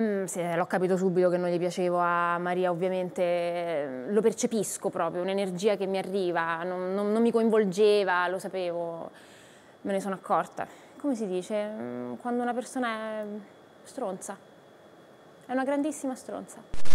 Mm, sì, eh, l'ho capito subito che non gli piacevo a Maria, ovviamente eh, lo percepisco proprio, un'energia che mi arriva, non, non, non, mi coinvolgeva, lo sapevo, me ne sono accorta. Come si dice? Mm, quando una persona è stronza, è una grandissima stronza.